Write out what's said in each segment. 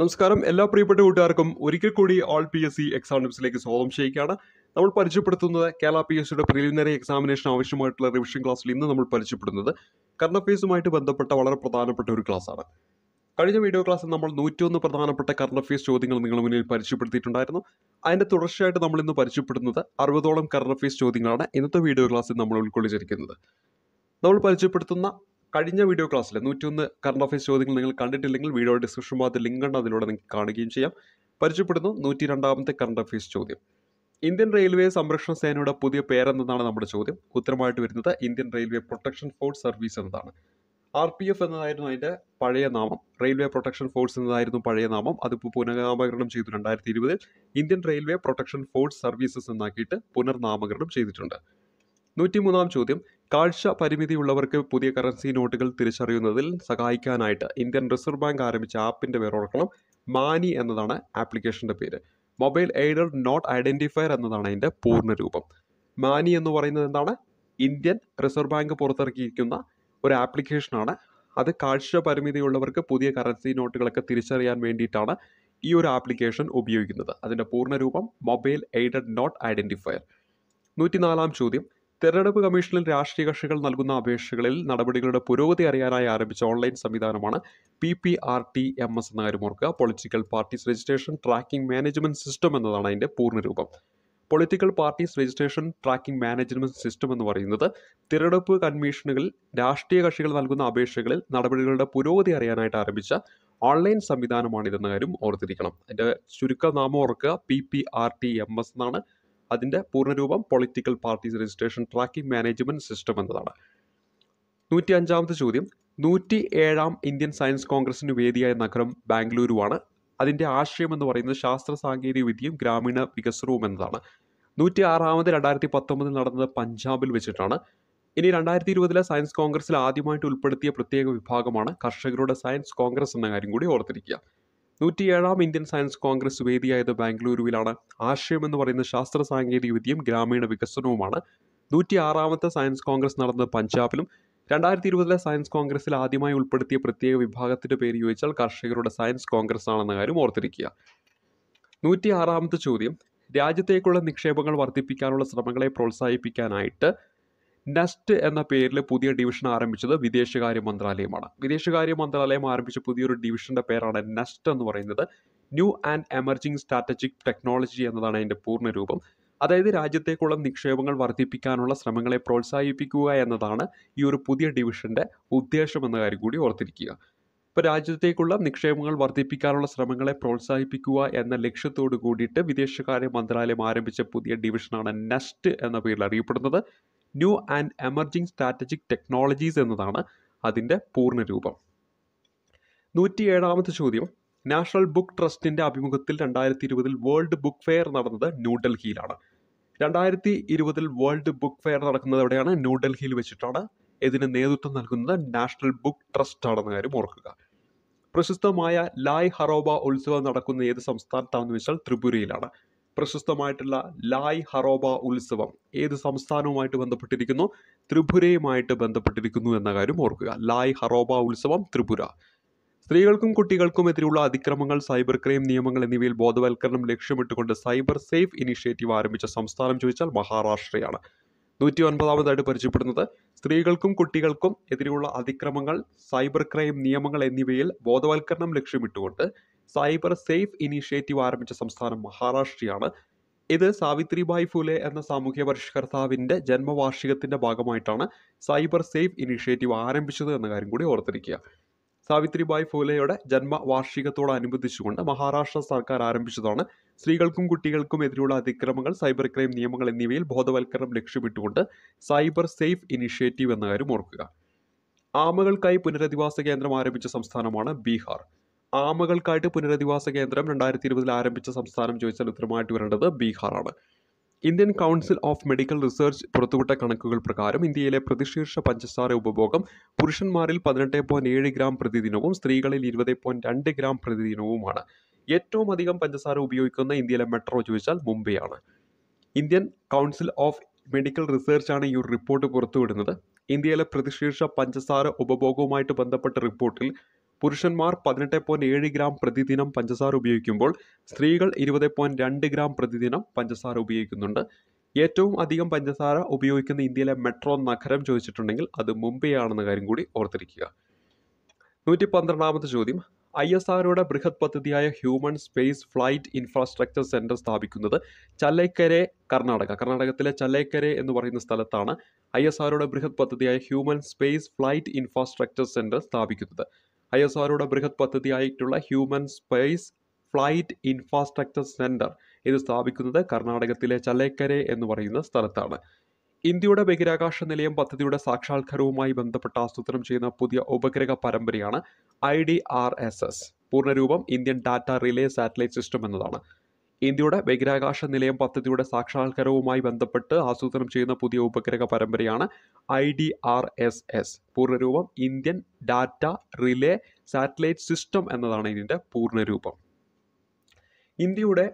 നമസ്കാരം എല്ലാ പ്രിയപ്പെട്ട കൂട്ടുകാർക്കും ഒരിക്കൽ കൂടി ഓൾ പി എസ് സി എക്സാമിനേഷനിലേക്ക് സ്വാഗതം ചെയ്യുകയാണ് നമ്മൾ പരിചയപ്പെടുത്തുന്നത് കേരള പി എസ് സിയുടെ പ്രിലിമിനറി എക്സാമിനേഷൻ ആവശ്യമായിട്ടുള്ള റിവിഷൻ ക്ലാസ്സിൽ ഇന്ന് നമ്മൾ പരിചയപ്പെടുന്നത് കറണ്ട് അഫയേഴ്സുമായിട്ട് ബന്ധപ്പെട്ട വളരെ പ്രധാനപ്പെട്ട ഒരു ക്ലാസ്സാണ് കഴിഞ്ഞ വീഡിയോ ക്ലാസ്സിൽ നമ്മൾ നൂറ്റിയൊന്ന് പ്രധാനപ്പെട്ട കറണ്ട് അഫയേഴ്സ് ചോദ്യങ്ങൾ നിങ്ങൾ മുന്നിൽ പരിചയപ്പെടുത്തിയിട്ടുണ്ടായിരുന്നു അതിൻ്റെ തുടർച്ചയായിട്ട് നമ്മൾ ഇന്ന് പരിചയപ്പെടുന്നത് അറുപതോളം കറണ്ട് അഫയേഴ്സ് ചോദ്യങ്ങളാണ് ഇന്നത്തെ വീഡിയോ ക്ലാസ്സിൽ നമ്മൾ ഉൾക്കൊള്ളിച്ചിരിക്കുന്നത് നമ്മൾ പരിചയപ്പെടുത്തുന്ന കഴിഞ്ഞ വീഡിയോ ക്ലാസ്സിൽ ഒന്ന് കറണ്ട് അഫയർസ് ചോദ്യങ്ങൾ നിങ്ങൾ കണ്ടിട്ടില്ലെങ്കിൽ വീഡിയോ ഡിസ്ക്രിപ്ഷൻ ഭാഗത്ത് ലിങ്ക് ഉണ്ട് അതിലൂടെ നിങ്ങൾക്ക് കാണുകയും ചെയ്യാം പരിചയപ്പെടുന്നു നൂറ്റി രണ്ടാമത്തെ കറണ്ട് അഫയർസ് ചോദ്യം ഇന്ത്യൻ റെയിൽവേ സംരക്ഷണ സേനയുടെ പുതിയ പേരെന്നതാണ് നമ്മുടെ ചോദ്യം ഉത്തരമായിട്ട് വരുന്നത് Indian railway protection force service എന്നതാണ് ആർ പി എഫ് എന്നതായിരുന്നു അതിൻ്റെ പഴയ നാമം റെയിൽവേ പ്രൊട്ടക്ഷൻ ഫോഴ്സ് എന്നതായിരുന്നു പഴയ നാമം അതിപ്പോൾ പുനർനാമകരണം ചെയ്തു രണ്ടായിരത്തി ഇരുപതിൽ Indian railway protection force services എന്നാക്കിയിട്ട് പുനർനാമകരണം ചെയ്തിട്ടുണ്ട് നൂറ്റിമൂന്നാം ചോദ്യം കാഴ്ച പരിമിതിയുള്ളവർക്ക് പുതിയ കറൻസി നോട്ടുകൾ തിരിച്ചറിയുന്നതിൽ സഹായിക്കാനായിട്ട് ഇന്ത്യൻ റിസർവ് ബാങ്ക് ആരംഭിച്ച ആപ്പിൻ്റെ പേരോടക്കണം മാനി എന്നതാണ് ആപ്ലിക്കേഷൻ്റെ പേര് മൊബൈൽ എയ്ഡഡ് നോട്ട് ഐഡൻറ്റിഫയർ എന്നതാണ് അതിൻ്റെ രൂപം മാനി എന്ന് പറയുന്നത് എന്താണ് ഇന്ത്യൻ റിസർവ് ബാങ്ക് പുറത്തിറക്കിയിരിക്കുന്ന ഒരു ആപ്ലിക്കേഷനാണ് അത് കാഴ്ച പരിമിതിയുള്ളവർക്ക് പുതിയ കറൻസി നോട്ടുകളൊക്കെ തിരിച്ചറിയാൻ വേണ്ടിയിട്ടാണ് ഈ ഒരു ആപ്ലിക്കേഷൻ ഉപയോഗിക്കുന്നത് അതിൻ്റെ രൂപം മൊബൈൽ എയ്ഡഡ് നോട്ട് ഐഡൻറ്റിഫയർ നൂറ്റിനാലാം ചോദ്യം തെരഞ്ഞെടുപ്പ് കമ്മീഷനിൽ രാഷ്ട്രീയ കക്ഷികൾ നൽകുന്ന അപേക്ഷകളിൽ നടപടികളുടെ പുരോഗതി അറിയാനായി ആരംഭിച്ച ഓൺലൈൻ സംവിധാനമാണ് P P R T M S എന്ന കാര്യം ഓർക്കുക political parties registration tracking management system എന്നതാണ് അതിൻ്റെ പൂർണ്ണരൂപം political parties registration tracking management system എന്ന് പറയുന്നത് തിരഞ്ഞെടുപ്പ് കമ്മീഷനുകൾ രാഷ്ട്രീയ കക്ഷികൾ നൽകുന്ന അപേക്ഷകളിൽ നടപടികളുടെ പുരോഗതി അറിയാനായിട്ട് ആരംഭിച്ച ഓൺലൈൻ സംവിധാനമാണിതെന്ന കാര്യം ഓർത്തിരിക്കണം അതിൻ്റെ ചുരുക്കനാമം ഓർക്കുക P P R T M S എന്നാണ് അതിൻ്റെ പൂർണ്ണരൂപം political parties registration tracking management system എന്നതാണ് നൂറ്റി അഞ്ചാമത്തെ ചോദ്യം നൂറ്റി ഏഴാം ഇന്ത്യൻ സയൻസ് കോൺഗ്രസിന് വേദിയായ നഗരം ബാംഗ്ലൂരുവാണ് അതിൻ്റെ ആശയം എന്ന് പറയുന്നത് ശാസ്ത്ര സാങ്കേതിക വിദ്യയും ഗ്രാമീണ വികസനവും എന്നതാണ് നൂറ്റി ആറാമത് രണ്ടായിരത്തി പത്തൊമ്പതിൽ നടന്നത് പഞ്ചാബിൽ വെച്ചിട്ടാണ് ഇനി രണ്ടായിരത്തി ഇരുപതിലെ സയൻസ് കോൺഗ്രസിൽ ആദ്യമായിട്ട് ഉൾപ്പെടുത്തിയ പ്രത്യേക വിഭാഗമാണ് കർഷകരുടെ സയൻസ് കോൺഗ്രസ് എന്ന കാര്യം കൂടി ഓർത്തിരിക്കുക നൂറ്റിയേഴാം ഇന്ത്യൻ സയൻസ് കോൺഗ്രസ് വേദിയായത് ബാംഗ്ലൂരുവിലാണ് ആശയം എന്ന് പറയുന്ന ശാസ്ത്ര സാങ്കേതിക വിദ്യയും ഗ്രാമീണ വികസനവുമാണ് നൂറ്റി ആറാമത്തെ സയൻസ് കോൺഗ്രസ് നടന്നത് പഞ്ചാബിലും രണ്ടായിരത്തി ഇരുപതിലെ സയൻസ് കോൺഗ്രസിൽ ആദ്യമായി ഉൾപ്പെടുത്തിയ പ്രത്യേക വിഭാഗത്തിന്റെ പേര് ചോദിച്ചാൽ കർഷകരുടെ സയൻസ് കോൺഗ്രസ് ആണെന്ന കാര്യം ഓർത്തിരിക്കുക നൂറ്റി ആറാമത്തെ ചോദ്യം രാജ്യത്തേക്കുള്ള നിക്ഷേപങ്ങൾ വർദ്ധിപ്പിക്കാനുള്ള ശ്രമങ്ങളെ പ്രോത്സാഹിപ്പിക്കാനായിട്ട് നസ്റ്റ് എന്ന പേരിൽ പുതിയ ഡിവിഷൻ ആരംഭിച്ചത് വിദേശകാര്യ മന്ത്രാലയമാണ് വിദേശകാര്യ മന്ത്രാലയം ആരംഭിച്ച പുതിയൊരു ഡിവിഷൻ്റെ പേരാണ് നസ്റ്റ് എന്ന് പറയുന്നത് new and emerging strategic technology എന്നതാണ് അതിൻ്റെ പൂർണ്ണ രൂപം അതായത് രാജ്യത്തേക്കുള്ള നിക്ഷേപങ്ങൾ വർദ്ധിപ്പിക്കാനുള്ള ശ്രമങ്ങളെ പ്രോത്സാഹിപ്പിക്കുക എന്നതാണ് ഈ ഒരു പുതിയ ഡിവിഷൻ്റെ ഉദ്ദേശം എന്ന കാര്യം കൂടി ഓർത്തിരിക്കുക ഇപ്പോൾ രാജ്യത്തേക്കുള്ള നിക്ഷേപങ്ങൾ വർദ്ധിപ്പിക്കാനുള്ള ശ്രമങ്ങളെ പ്രോത്സാഹിപ്പിക്കുക എന്ന ലക്ഷ്യത്തോടു കൂടിയിട്ട് വിദേശകാര്യ മന്ത്രാലയം ആരംഭിച്ച പുതിയ ഡിവിഷനാണ് നെസ്റ്റ് എന്ന പേരിൽ അറിയപ്പെടുന്നത് new and emerging strategic technologies എന്നതാണ് അതിൻ്റെ പൂർണ്ണരൂപം നൂറ്റിയേഴാമത്തെ ചോദ്യം നാഷണൽ ബുക്ക് ട്രസ്റ്റിൻ്റെ അഭിമുഖത്തിൽ രണ്ടായിരത്തി ഇരുപതിൽ വേൾഡ് ബുക്ക് ഫെയർ നടന്നത് ന്യൂഡൽഹിയിലാണ് രണ്ടായിരത്തി ഇരുപതിൽ വേൾഡ് ബുക്ക് ഫെയർ നടക്കുന്നത് എവിടെയാണ് ന്യൂഡൽഹിയിൽ വെച്ചിട്ടാണ് ഇതിന് നേതൃത്വം നൽകുന്നത് നാഷണൽ ബുക്ക് ട്രസ്റ്റ് ആണെന്ന കാര്യം ഓർക്കുക പ്രശസ്തമായ ലായ് ഹറോബ ഉത്സവം നടക്കുന്ന ഏത് സംസ്ഥാനത്താണെന്ന് വെച്ചാൽ ത്രിപുരയിലാണ് പ്രശസ്തമായിട്ടുള്ള ലായ് ഹറോബ ഉത്സവം ഏത് സംസ്ഥാനവുമായിട്ട് ബന്ധപ്പെട്ടിരിക്കുന്നു ത്രിപുരയുമായിട്ട് ബന്ധപ്പെട്ടിരിക്കുന്നു എന്ന കാര്യം ഓർക്കുക ലായ് ഹറോബ ഉത്സവം ത്രിപുര സ്ത്രീകൾക്കും കുട്ടികൾക്കും എതിരെയുള്ള അതിക്രമങ്ങൾ സൈബർ ക്രൈം നിയമങ്ങൾ എന്നിവയിൽ ബോധവൽക്കരണം ലക്ഷ്യമിട്ടുകൊണ്ട് സൈബർ സേഫ് ഇനിഷ്യേറ്റീവ് ആരംഭിച്ച സംസ്ഥാനം ചോദിച്ചാൽ മഹാരാഷ്ട്രയാണ് നൂറ്റി ഒൻപതാമതായിട്ട് പരിചയപ്പെടുന്നത് സ്ത്രീകൾക്കും കുട്ടികൾക്കും എതിരെയുള്ള അതിക്രമങ്ങൾ സൈബർ ക്രൈം നിയമങ്ങൾ എന്നിവയിൽ ബോധവൽക്കരണം ലക്ഷ്യമിട്ടുകൊണ്ട് സൈബർ സേഫ് ഇനീഷ്യേറ്റീവ് ആരംഭിച്ച സംസ്ഥാനം മഹാരാഷ്ട്രയാണ് ഇത് സാവിത്രിബായ് ഫുലെ എന്ന സാമൂഹ്യ പരിഷ്കർത്താവിൻ്റെ ജന്മവാർഷികത്തിൻ്റെ ഭാഗമായിട്ടാണ് സൈബർ സേഫ് ഇനീഷ്യേറ്റീവ് ആരംഭിച്ചത് എന്ന കാര്യം കൂടി ഓർത്തിരിക്കുക സാവിത്രിബായ് ഫുലെയുടെ ജന്മവാർഷികത്തോടനുബന്ധിച്ചുകൊണ്ട് മഹാരാഷ്ട്ര സർക്കാർ ആരംഭിച്ചതാണ് സ്ത്രീകൾക്കും കുട്ടികൾക്കും എതിരെയുള്ള അതിക്രമങ്ങൾ സൈബർ ക്രൈം നിയമങ്ങൾ എന്നിവയിൽ ബോധവൽക്കരണം ലക്ഷ്യമിട്ടുകൊണ്ട് സൈബർ സേഫ് ഇനീഷ്യേറ്റീവ് എന്ന കാര്യം ഓർക്കുക ആമകൾക്കായി പുനരധിവാസ കേന്ദ്രം ആരംഭിച്ച സംസ്ഥാനമാണ് ബീഹാർ ആമകൾക്കായിട്ട് പുനരധിവാസ കേന്ദ്രം രണ്ടായിരത്തി ഇരുപതിൽ ആരംഭിച്ച സംസ്ഥാനം ചോദിച്ചാൽ ഉത്തരമായിട്ട് വരേണ്ടത് ബീഹാറാണ് Indian council of medical research പുറത്തുവിട്ട കണക്കുകൾ പ്രകാരം ഇന്ത്യയിലെ പ്രതിശീർഷ പഞ്ചസാര ഉപഭോഗം പുരുഷന്മാരിൽ പതിനെട്ട് പോയിന്റ് ഏഴ് ഗ്രാം പ്രതിദിനവും സ്ത്രീകളിൽ ഇരുപത് പോയിന്റ് രണ്ട് ഗ്രാം പ്രതിദിനവുമാണ് ഏറ്റവും അധികം പഞ്ചസാര ഉപയോഗിക്കുന്ന ഇന്ത്യയിലെ മെട്രോ ചോദിച്ചാൽ മുംബൈയാണ് ഇന്ത്യൻ കൗൺസിൽ ഓഫ് മെഡിക്കൽ റിസർച്ചാണ് ഈ ഒരു റിപ്പോർട്ട് പുറത്തുവിടുന്നത് ഇന്ത്യയിലെ പ്രതിശീർഷ പഞ്ചസാര ഉപഭോഗവുമായിട്ട് ബന്ധപ്പെട്ട റിപ്പോർട്ടിൽ പുരുഷന്മാർ പതിനെട്ട് പോയിന്റ് ഏഴ് ഗ്രാം പ്രതിദിനം പഞ്ചസാര ഉപയോഗിക്കുമ്പോൾ സ്ത്രീകൾ ഇരുപത് പോയിന്റ് രണ്ട് ഗ്രാം പ്രതിദിനം പഞ്ചസാര ഉപയോഗിക്കുന്നുണ്ട് ഏറ്റവും അധികം പഞ്ചസാര ഉപയോഗിക്കുന്ന ഇന്ത്യയിലെ മെട്രോ നഗരം ചോദിച്ചിട്ടുണ്ടെങ്കിൽ അത് മുംബൈ ആണെന്ന കാര്യം കൂടി ഓർത്തിരിക്കുക നൂറ്റി പന്ത്രണ്ടാമത്തെ ചോദ്യം ഐ എസ് ആറോടെ ബൃഹത് പദ്ധതിയായ human space flight infrastructure centre സ്ഥാപിക്കുന്നത് ചല്ലൈക്കരെ കർണാടക കർണാടകത്തിലെ ചല്ലൈക്കരെ എന്ന് പറയുന്ന സ്ഥലത്താണ് ഐ എസ് ആറോടെ ബൃഹത് പദ്ധതിയായ human space flight infrastructure centre സ്ഥാപിക്കുന്നത് ഐ എസ് ആറുടെ ബൃഹത് പദ്ധതിയായിട്ടുള്ള human space flight infrastructure centre ഇത് സ്ഥാപിക്കുന്നത് കർണാടകത്തിലെ ചലേക്കരെ എന്ന് പറയുന്ന സ്ഥലത്താണ് ഇന്ത്യയുടെ ബഹിരാകാശ നിലയം പദ്ധതിയുടെ സാക്ഷാത്കാരവുമായി ബന്ധപ്പെട്ട് ആസൂത്രണം ചെയ്യുന്ന പുതിയ ഉപഗ്രഹ പരമ്പരയാണ് I D R S S പൂർണ്ണരൂപം Indian data relay satellite system എന്നതാണ് ഇന്ത്യയുടെ ബഹിരാകാശ നിലയം പദ്ധതിയുടെ സാക്ഷാത്കാരവുമായി ബന്ധപ്പെട്ട് ആസൂത്രണം ചെയ്യുന്ന പുതിയ ഉപഗ്രഹ പരമ്പരയാണ് I D R S S പൂർണ്ണരൂപം Indian data relay satellite system എന്നതാണ് ഇതിൻ്റെ പൂർണ്ണരൂപം ഇന്ത്യയുടെ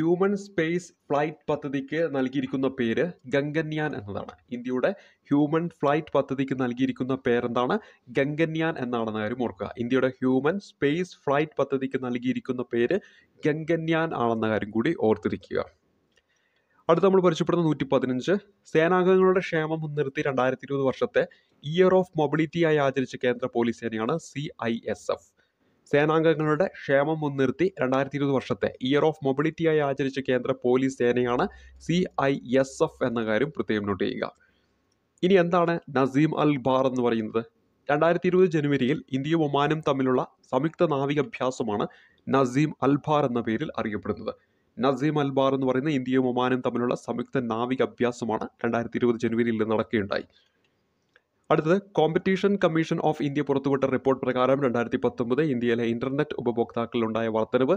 ഹ്യൂമൻ സ്പേസ് ഫ്ലൈറ്റ് പദ്ധതിക്ക് നൽകിയിരിക്കുന്ന പേര് ഗംഗന്യാൻ എന്നതാണ് ഇന്ത്യയുടെ ഹ്യൂമൻ ഫ്ലൈറ്റ് പദ്ധതിക്ക് നൽകിയിരിക്കുന്ന പേരെന്താണ് ഗംഗന്യാൻ എന്നാണ് കാര്യം ഓർക്കുക ഇന്ത്യയുടെ ഹ്യൂമൻ സ്പേസ് ഫ്ലൈറ്റ് പദ്ധതിക്ക് നൽകിയിരിക്കുന്ന പേര് ഗംഗന്യാൻ ആണെന്ന കാര്യം കൂടി ഓർത്തിരിക്കുക അടുത്ത നമ്മൾ പരിചയപ്പെടുന്ന നൂറ്റി പതിനഞ്ച് സേനാംഗങ്ങളുടെ ക്ഷേമം മുൻനിർത്തി രണ്ടായിരത്തി ഇരുപത് വർഷത്തെ ഇയർ ഓഫ് മൊബിലിറ്റി ആയി ആചരിച്ച കേന്ദ്ര പോലീസ് സേനയാണ് സി ഐ എസ് എഫ് സേനാംഗങ്ങളുടെ ക്ഷേമം മുൻനിർത്തി രണ്ടായിരത്തി ഇരുപത് വർഷത്തെ ഇയർ ഓഫ് മൊബിലിറ്റിയായി ആചരിച്ച കേന്ദ്ര പോലീസ് സേനയാണ് സി ഐ എസ് എഫ് എന്ന കാര്യം പ്രത്യേകം നോട്ട് ചെയ്യുക ഇനി എന്താണ് നസീം അൽ ബാർ എന്ന് പറയുന്നത് രണ്ടായിരത്തി ഇരുപത് ജനുവരിയിൽ ഇന്ത്യയും ഒമാനും തമ്മിലുള്ള സംയുക്ത നാവികാഭ്യാസമാണ് നസീം അൽബാർ എന്ന പേരിൽ അറിയപ്പെടുന്നത് നസീം അൽബാർ എന്ന് പറയുന്ന ഇന്ത്യയും ഒമാനും തമ്മിലുള്ള സംയുക്ത നാവിക അഭ്യാസമാണ് രണ്ടായിരത്തി ഇരുപത് ജനുവരിയിൽ നടക്കുകയുണ്ടായി അടുത്തത് കോമ്പറ്റീഷൻ കമ്മീഷൻ ഓഫ് ഇന്ത്യ പുറത്തുവിട്ട റിപ്പോർട്ട് പ്രകാരം രണ്ടായിരത്തി പത്തൊമ്പത് ഇന്ത്യയിലെ ഇൻ്റർനെറ്റ് ഉപഭോക്താക്കളിലുണ്ടായ വർധനവ്